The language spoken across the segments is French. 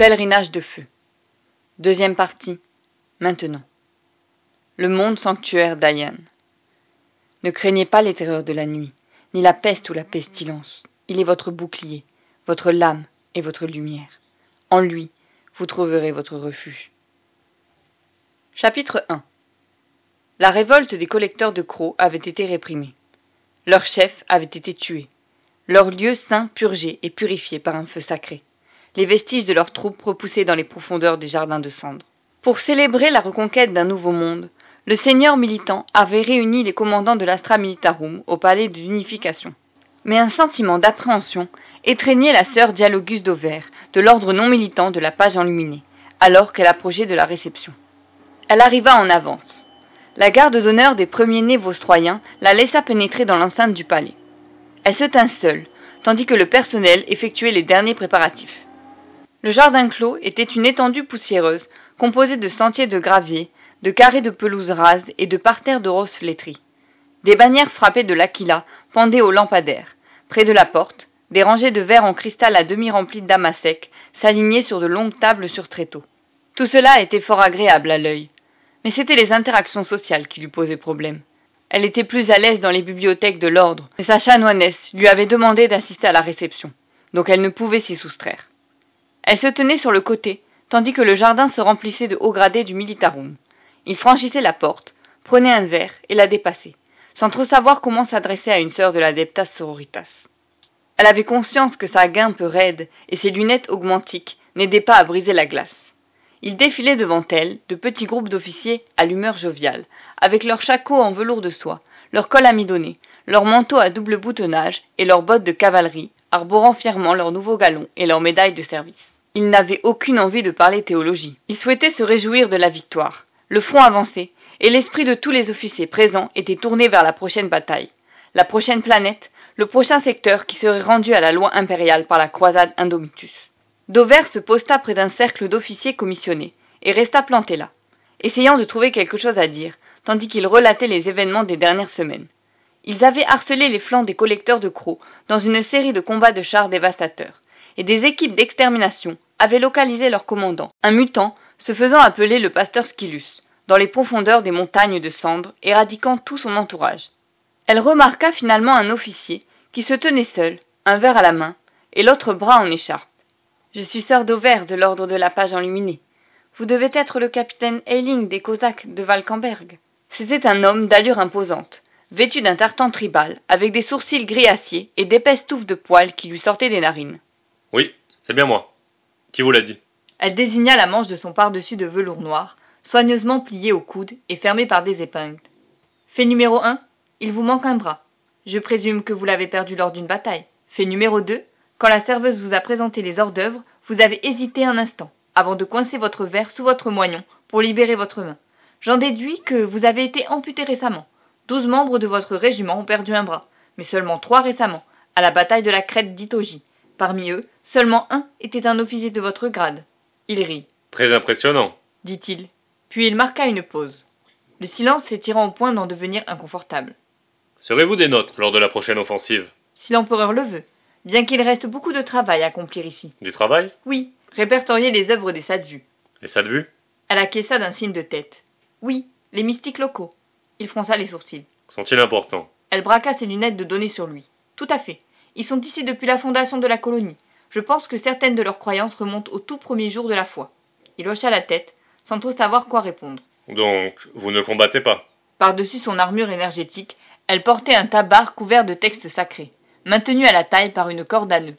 pèlerinage de feu. Deuxième partie. Maintenant. Le monde sanctuaire d'Ayan. Ne craignez pas les terreurs de la nuit, ni la peste ou la pestilence. Il est votre bouclier, votre lame et votre lumière. En lui, vous trouverez votre refuge. Chapitre 1 La révolte des collecteurs de crocs avait été réprimée. Leur chef avait été tué. Leur lieu saint purgé et purifié par un feu sacré les vestiges de leurs troupes repoussées dans les profondeurs des jardins de cendres. Pour célébrer la reconquête d'un nouveau monde, le seigneur militant avait réuni les commandants de l'Astra Militarum au palais de l'unification. Mais un sentiment d'appréhension étreignait la sœur Dialogus d'Auvert, de l'ordre non militant de la page enluminée, alors qu'elle approchait de la réception. Elle arriva en avance. La garde d'honneur des premiers-nés vostroyens la laissa pénétrer dans l'enceinte du palais. Elle se tint seule, tandis que le personnel effectuait les derniers préparatifs. Le jardin clos était une étendue poussiéreuse, composée de sentiers de gravier, de carrés de pelouses rases et de parterres de roses flétries. Des bannières frappées de l'aquila pendaient aux lampadaires. Près de la porte, des rangées de verres en cristal à demi remplis d'amas sec s'alignaient sur de longues tables sur tréteaux. Tout cela était fort agréable à l'œil. Mais c'était les interactions sociales qui lui posaient problème. Elle était plus à l'aise dans les bibliothèques de l'ordre, mais sa chanoinesse lui avait demandé d'assister à la réception, donc elle ne pouvait s'y soustraire. Elle se tenait sur le côté, tandis que le jardin se remplissait de hauts gradés du militarum. Il franchissait la porte, prenait un verre et la dépassait, sans trop savoir comment s'adresser à une sœur de l'Adeptas Sororitas. Elle avait conscience que sa guimpe raide et ses lunettes augmentiques n'aidaient pas à briser la glace. Il défilait devant elle de petits groupes d'officiers à l'humeur joviale, avec leurs shakos en velours de soie, leurs cols amidonnés, leurs manteaux à double boutonnage et leurs bottes de cavalerie, arborant fièrement leur nouveau galon et leurs médaille de service. Ils n'avaient aucune envie de parler théologie. Ils souhaitaient se réjouir de la victoire. Le front avançait, et l'esprit de tous les officiers présents était tourné vers la prochaine bataille, la prochaine planète, le prochain secteur qui serait rendu à la loi impériale par la croisade Indomitus. Dover se posta près d'un cercle d'officiers commissionnés, et resta planté là, essayant de trouver quelque chose à dire, tandis qu'il relatait les événements des dernières semaines. Ils avaient harcelé les flancs des collecteurs de crocs dans une série de combats de chars dévastateurs, et des équipes d'extermination avaient localisé leur commandant, un mutant se faisant appeler le pasteur Skillus, dans les profondeurs des montagnes de cendres, éradiquant tout son entourage. Elle remarqua finalement un officier qui se tenait seul, un verre à la main, et l'autre bras en écharpe. Je suis sœur d'Auvert de l'ordre de la page enluminée. Vous devez être le capitaine Helling des Cosaques de Valkenberg. C'était un homme d'allure imposante, vêtu d'un tartan tribal, avec des sourcils gris acier et d'épaisses touffes de poils qui lui sortaient des narines. Oui, c'est bien moi. Qui vous l'a dit Elle désigna la manche de son pardessus de velours noir, soigneusement pliée au coude et fermée par des épingles. Fait numéro 1, il vous manque un bras. Je présume que vous l'avez perdu lors d'une bataille. Fait numéro 2, quand la serveuse vous a présenté les hors-d'œuvre, vous avez hésité un instant avant de coincer votre verre sous votre moignon pour libérer votre main. J'en déduis que vous avez été amputé récemment douze membres de votre régiment ont perdu un bras, mais seulement trois récemment, à la bataille de la crête d'Itoji. Parmi eux, seulement un était un officier de votre grade. Il rit. Très impressionnant, dit-il. Puis il marqua une pause. Le silence s'étira au point d'en devenir inconfortable. Serez-vous des nôtres lors de la prochaine offensive Si l'empereur le veut, bien qu'il reste beaucoup de travail à accomplir ici. Du travail Oui, répertorier les œuvres des sadvus. Les sadvus Elle la d'un signe de tête. Oui, les mystiques locaux. Il fronça les sourcils. Sont-ils importants Elle braqua ses lunettes de données sur lui. Tout à fait. Ils sont ici depuis la fondation de la colonie. Je pense que certaines de leurs croyances remontent au tout premier jour de la foi. Il hocha la tête, sans trop savoir quoi répondre. Donc, vous ne combattez pas Par-dessus son armure énergétique, elle portait un tabac couvert de textes sacrés, maintenu à la taille par une corde à nœuds.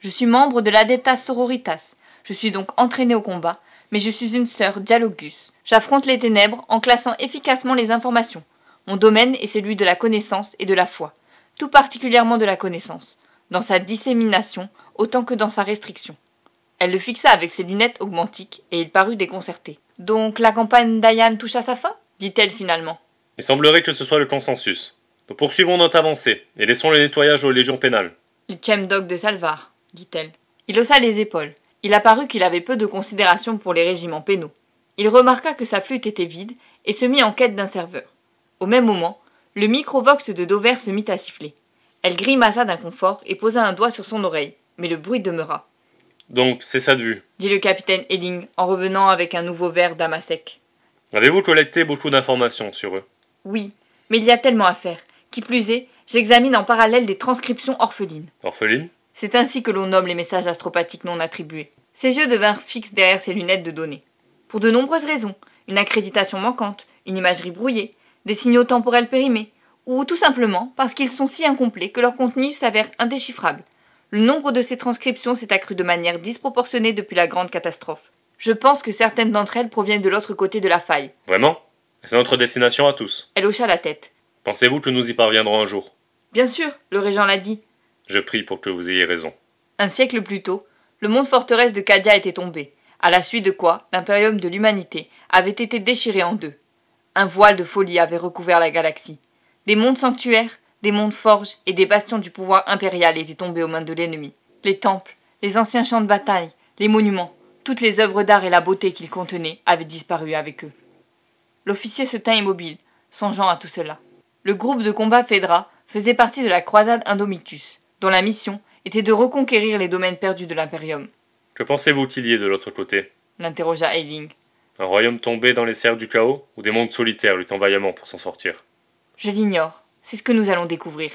Je suis membre de l'Adeptas Sororitas. Je suis donc entraînée au combat, mais je suis une sœur dialogus. J'affronte les ténèbres en classant efficacement les informations. Mon domaine est celui de la connaissance et de la foi, tout particulièrement de la connaissance, dans sa dissémination autant que dans sa restriction. Elle le fixa avec ses lunettes augmentiques et il parut déconcerté. Donc la campagne d'Ayan touche à sa fin dit-elle finalement. Il semblerait que ce soit le consensus. Nous poursuivons notre avancée et laissons le nettoyage aux légions pénales. Le chemdog de Salvar, dit-elle. Il haussa les épaules. Il apparut qu'il avait peu de considération pour les régiments pénaux. Il remarqua que sa flûte était vide et se mit en quête d'un serveur. Au même moment, le microvox de Dover se mit à siffler. Elle grimaça d'inconfort et posa un doigt sur son oreille, mais le bruit demeura. Donc, c'est ça de vue, dit le capitaine Helling en revenant avec un nouveau verre sec. Avez-vous collecté beaucoup d'informations sur eux Oui, mais il y a tellement à faire. Qui plus est, j'examine en parallèle des transcriptions orphelines. Orphelines C'est ainsi que l'on nomme les messages astropathiques non attribués. Ses yeux devinrent fixes derrière ses lunettes de données pour de nombreuses raisons, une accréditation manquante, une imagerie brouillée, des signaux temporels périmés, ou tout simplement parce qu'ils sont si incomplets que leur contenu s'avère indéchiffrable. Le nombre de ces transcriptions s'est accru de manière disproportionnée depuis la grande catastrophe. Je pense que certaines d'entre elles proviennent de l'autre côté de la faille. Vraiment C'est notre destination à tous. Elle hocha la tête. Pensez-vous que nous y parviendrons un jour Bien sûr, le régent l'a dit. Je prie pour que vous ayez raison. Un siècle plus tôt, le monde forteresse de Cadia était tombé, à la suite de quoi l'impérium de l'humanité avait été déchiré en deux. Un voile de folie avait recouvert la galaxie. Des mondes sanctuaires, des mondes forges et des bastions du pouvoir impérial étaient tombés aux mains de l'ennemi. Les temples, les anciens champs de bataille, les monuments, toutes les œuvres d'art et la beauté qu'ils contenaient avaient disparu avec eux. L'officier se tint immobile, songeant à tout cela. Le groupe de combat Phédra faisait partie de la croisade Indomitus, dont la mission était de reconquérir les domaines perdus de l'Impérium. Que pensez-vous qu'il y ait de l'autre côté l'interrogea Ailing. Un royaume tombé dans les serres du chaos ou des mondes solitaires luttant vaillamment pour s'en sortir Je l'ignore. C'est ce que nous allons découvrir.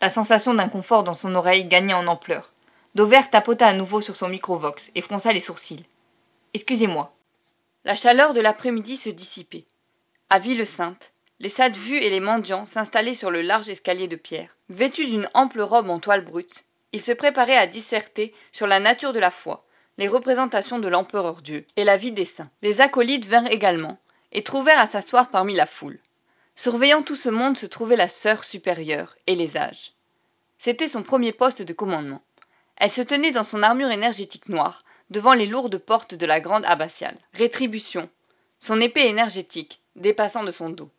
La sensation d'inconfort dans son oreille gagnait en ampleur. Dover tapota à nouveau sur son microvox et fronça les sourcils. Excusez-moi. La chaleur de l'après-midi se dissipait. À Ville-Sainte, les sades vues et les mendiants s'installaient sur le large escalier de pierre. Vêtus d'une ample robe en toile brute, il se préparait à disserter sur la nature de la foi, les représentations de l'empereur Dieu et la vie des saints. Des acolytes vinrent également et trouvèrent à s'asseoir parmi la foule. Surveillant tout ce monde se trouvait la sœur supérieure et les âges. C'était son premier poste de commandement. Elle se tenait dans son armure énergétique noire, devant les lourdes portes de la grande abbatiale. Rétribution. Son épée énergétique, dépassant de son dos.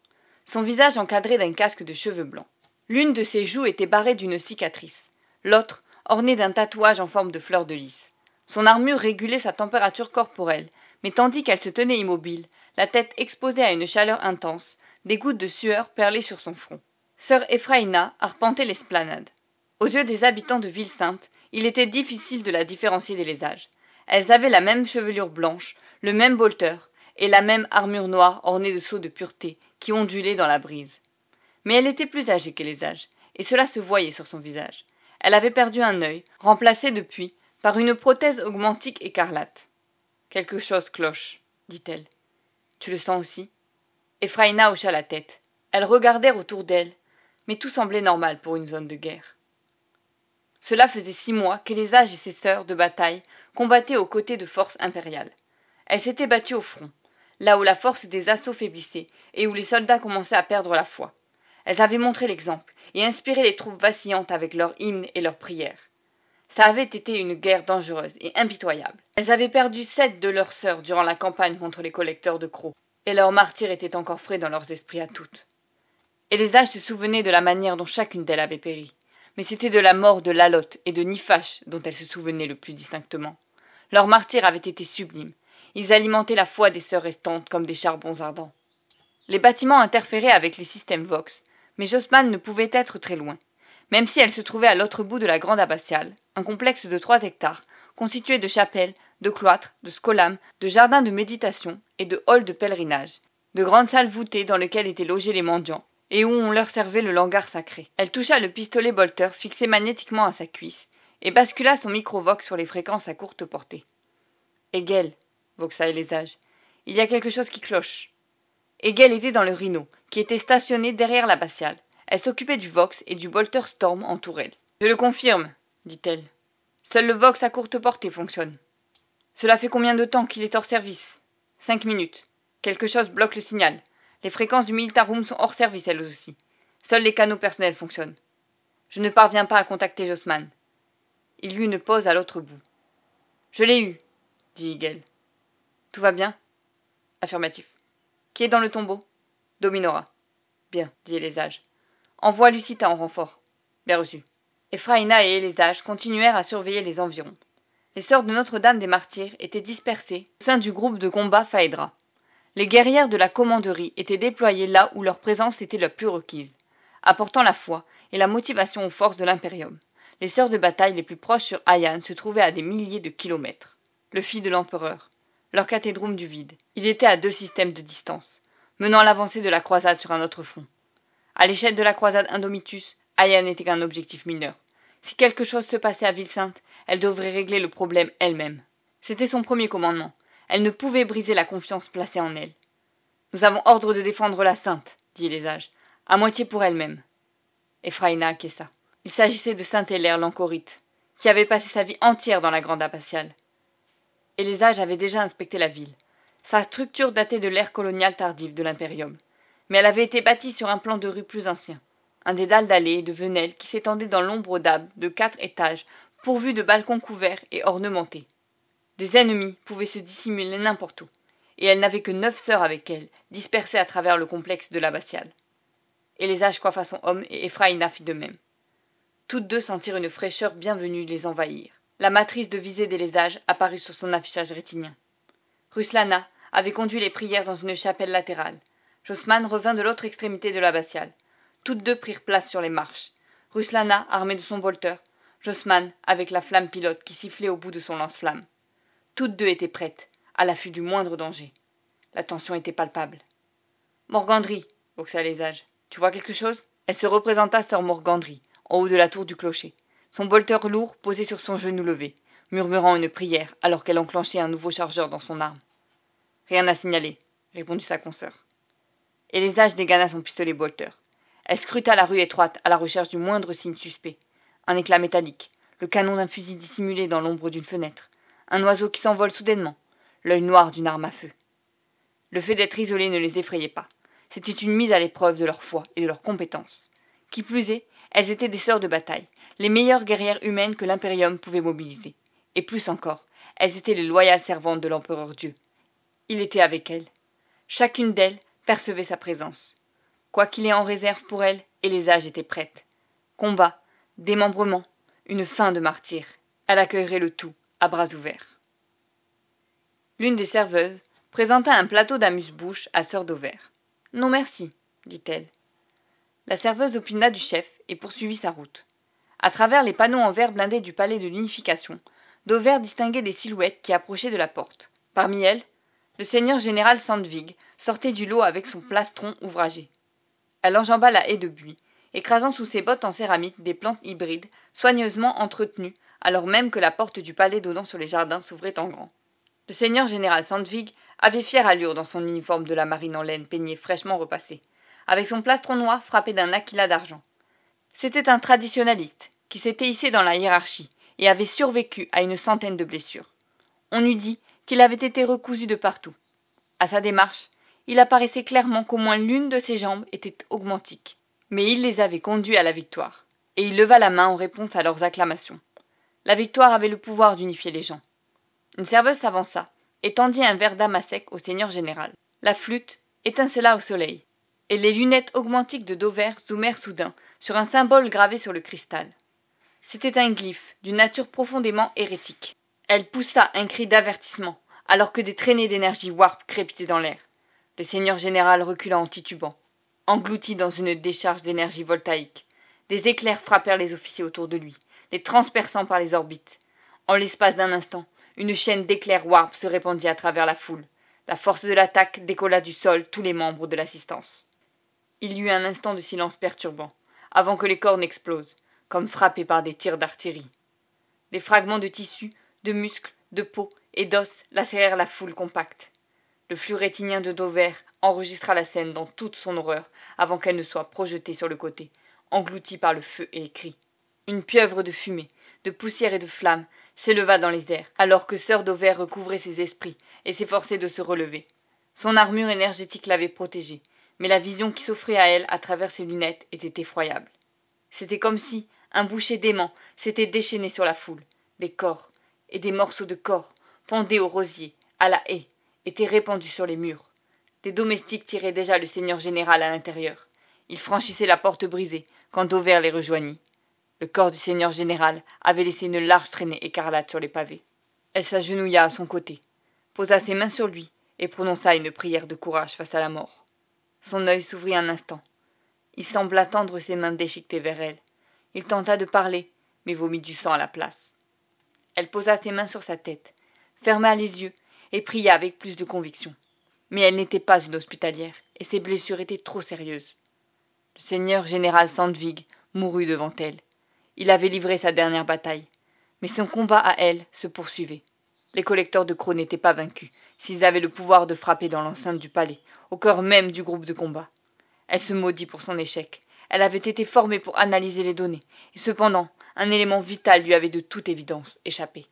Son visage encadré d'un casque de cheveux blancs. L'une de ses joues était barrée d'une cicatrice. L'autre ornée d'un tatouage en forme de fleur de lys. Son armure régulait sa température corporelle, mais tandis qu'elle se tenait immobile, la tête exposée à une chaleur intense, des gouttes de sueur perlaient sur son front. Sœur Ephraïna arpentait l'esplanade. Aux yeux des habitants de Ville-Sainte, il était difficile de la différencier des lésages. Elles avaient la même chevelure blanche, le même bolter et la même armure noire ornée de sceaux de pureté qui ondulaient dans la brise. Mais elle était plus âgée que les âges, et cela se voyait sur son visage. Elle avait perdu un œil, remplacé depuis par une prothèse augmentique écarlate. Quelque chose cloche, dit-elle. Tu le sens aussi Ephraïna hocha la tête. Elles regardèrent autour d'elle, mais tout semblait normal pour une zone de guerre. Cela faisait six mois âges et ses sœurs de bataille combattaient aux côtés de forces impériales. Elles s'étaient battues au front, là où la force des assauts faiblissait et où les soldats commençaient à perdre la foi. Elles avaient montré l'exemple et inspiré les troupes vacillantes avec leurs hymnes et leurs prières. Ça avait été une guerre dangereuse et impitoyable. Elles avaient perdu sept de leurs sœurs durant la campagne contre les collecteurs de crocs, et leurs martyrs étaient encore frais dans leurs esprits à toutes. Et les âges se souvenaient de la manière dont chacune d'elles avait péri. Mais c'était de la mort de Lalotte et de Nifache dont elles se souvenaient le plus distinctement. Leurs martyrs avaient été sublime. Ils alimentaient la foi des sœurs restantes comme des charbons ardents. Les bâtiments interféraient avec les systèmes Vox, mais Jossman ne pouvait être très loin. Même si elle se trouvait à l'autre bout de la grande abbatiale, un complexe de trois hectares, constitué de chapelles, de cloîtres, de scolames, de jardins de méditation et de halls de pèlerinage, de grandes salles voûtées dans lesquelles étaient logés les mendiants, et où on leur servait le langar sacré. Elle toucha le pistolet bolter fixé magnétiquement à sa cuisse, et bascula son micro-vox sur les fréquences à courte portée. Hegel, les âges, il y a quelque chose qui cloche. Hegel était dans le Rhino, qui était stationné derrière la Bastiale. Elle s'occupait du Vox et du Bolter Storm en tourelle. Je le confirme, dit-elle. Seul le Vox à courte portée fonctionne. Cela fait combien de temps qu'il est hors service Cinq minutes. Quelque chose bloque le signal. Les fréquences du Militarum sont hors service elles aussi. Seuls les canaux personnels fonctionnent. Je ne parviens pas à contacter Josman. » Il y eut une pause à l'autre bout. Je l'ai eu, dit Hegel. Tout va bien Affirmatif. Qui est dans le tombeau Dominora. Bien, dit âges. « Envoie Lucita en renfort. Bien reçu. Ephraïna et âges continuèrent à surveiller les environs. Les sœurs de Notre-Dame des Martyrs étaient dispersées au sein du groupe de combat Phaedra. Les guerrières de la commanderie étaient déployées là où leur présence était la plus requise, apportant la foi et la motivation aux forces de l'Impérium. Les sœurs de bataille les plus proches sur Ayan se trouvaient à des milliers de kilomètres. Le fils de l'empereur, leur cathédrome du vide. Il était à deux systèmes de distance, menant l'avancée de la croisade sur un autre front. À l'échelle de la croisade Indomitus, Aya n'était qu'un objectif mineur. Si quelque chose se passait à Ville-Sainte, elle devrait régler le problème elle-même. C'était son premier commandement. Elle ne pouvait briser la confiance placée en elle. Nous avons ordre de défendre la Sainte, dit les à moitié pour elle-même. Ephraïna acquiesça. Il s'agissait de Sainte-Hélère l'Ancorite, qui avait passé sa vie entière dans la Grande Abbatiale. Et les âges avaient déjà inspecté la ville. Sa structure datait de l'ère coloniale tardive de l'Impérium, mais elle avait été bâtie sur un plan de rue plus ancien, un dédale d'allées et de venelles qui s'étendait dans l'ombre d'âme de quatre étages, pourvus de balcons couverts et ornementés. Des ennemis pouvaient se dissimuler n'importe où, et elle n'avait que neuf sœurs avec elle, dispersées à travers le complexe de l'abbatiale. Et les âges coiffa son homme et Ephraïna fit de même. Toutes deux sentirent une fraîcheur bienvenue les envahir. La matrice de visée des lésages apparut sur son affichage rétinien. Ruslana avait conduit les prières dans une chapelle latérale. Josman revint de l'autre extrémité de l'abbatiale. Toutes deux prirent place sur les marches. Ruslana, armée de son bolter, Josman avec la flamme pilote qui sifflait au bout de son lance-flamme. Toutes deux étaient prêtes, à l'affût du moindre danger. La tension était palpable. Morgandry, boxa les Tu vois quelque chose Elle se représenta Sœur Morgandry, en haut de la tour du clocher son bolter lourd posé sur son genou levé, murmurant une prière alors qu'elle enclenchait un nouveau chargeur dans son arme. Rien à signaler, répondit sa consoeur. âges dégana son pistolet bolter. Elle scruta la rue étroite à la recherche du moindre signe suspect. Un éclat métallique, le canon d'un fusil dissimulé dans l'ombre d'une fenêtre, un oiseau qui s'envole soudainement, l'œil noir d'une arme à feu. Le fait d'être isolés ne les effrayait pas. C'était une mise à l'épreuve de leur foi et de leurs compétences. Qui plus est, elles étaient des sœurs de bataille, les meilleures guerrières humaines que l'Impérium pouvait mobiliser. Et plus encore, elles étaient les loyales servantes de l'empereur Dieu. Il était avec elles. Chacune d'elles percevait sa présence. Quoi qu'il ait en réserve pour elles, et les âges étaient prêtes. Combat, démembrement, une fin de martyr. Elle accueillerait le tout, à bras ouverts. L'une des serveuses présenta un plateau d'amuse-bouche à Sœur d'Auvert. Non merci, dit-elle. La serveuse opina du chef et poursuivit sa route. À travers les panneaux en verre blindés du palais de l'unification, Dover distinguait des silhouettes qui approchaient de la porte. Parmi elles, le seigneur général Sandvig sortait du lot avec son plastron ouvragé. Elle enjamba la haie de buis, écrasant sous ses bottes en céramique des plantes hybrides soigneusement entretenues, alors même que la porte du palais donnant sur les jardins s'ouvrait en grand. Le seigneur général Sandvig avait fière allure dans son uniforme de la marine en laine peignée fraîchement repassée, avec son plastron noir frappé d'un aquila d'argent. C'était un traditionaliste qui s'était hissé dans la hiérarchie et avait survécu à une centaine de blessures. On eût dit qu'il avait été recousu de partout. À sa démarche, il apparaissait clairement qu'au moins l'une de ses jambes était augmentique. Mais il les avait conduits à la victoire, et il leva la main en réponse à leurs acclamations. La victoire avait le pouvoir d'unifier les gens. Une serveuse s'avança et tendit un verre à sec au seigneur général. La flûte étincela au soleil, et les lunettes augmentiques de Dover zoomèrent soudain sur un symbole gravé sur le cristal. C'était un glyphe, d'une nature profondément hérétique. Elle poussa un cri d'avertissement, alors que des traînées d'énergie warp crépitaient dans l'air. Le seigneur général recula en titubant, englouti dans une décharge d'énergie voltaïque. Des éclairs frappèrent les officiers autour de lui, les transperçant par les orbites. En l'espace d'un instant, une chaîne d'éclairs warp se répandit à travers la foule. La force de l'attaque décolla du sol tous les membres de l'assistance. Il y eut un instant de silence perturbant, avant que les cornes n'explosent, comme frappé par des tirs d'artillerie. Des fragments de tissu, de muscles, de peau et d'os lacérèrent la foule compacte. Le flux rétinien de Dover enregistra la scène dans toute son horreur avant qu'elle ne soit projetée sur le côté, engloutie par le feu et les cris. Une pieuvre de fumée, de poussière et de flammes s'éleva dans les airs, alors que sœur Dover recouvrait ses esprits et s'efforçait de se relever. Son armure énergétique l'avait protégée, mais la vision qui s'offrait à elle à travers ses lunettes était effroyable. C'était comme si, un boucher dément s'était déchaîné sur la foule. Des corps et des morceaux de corps, pendés au rosier, à la haie, étaient répandus sur les murs. Des domestiques tiraient déjà le seigneur général à l'intérieur. Il franchissait la porte brisée quand Auvert les rejoignit. Le corps du seigneur général avait laissé une large traînée écarlate sur les pavés. Elle s'agenouilla à son côté, posa ses mains sur lui et prononça une prière de courage face à la mort. Son œil s'ouvrit un instant. Il sembla tendre ses mains déchiquetées vers elle. Il tenta de parler, mais vomit du sang à la place. Elle posa ses mains sur sa tête, ferma les yeux et pria avec plus de conviction. Mais elle n'était pas une hospitalière, et ses blessures étaient trop sérieuses. Le seigneur général Sandvig mourut devant elle. Il avait livré sa dernière bataille. Mais son combat à elle se poursuivait. Les collecteurs de crocs n'étaient pas vaincus, s'ils avaient le pouvoir de frapper dans l'enceinte du palais, au cœur même du groupe de combat. Elle se maudit pour son échec, elle avait été formée pour analyser les données, et cependant, un élément vital lui avait de toute évidence échappé.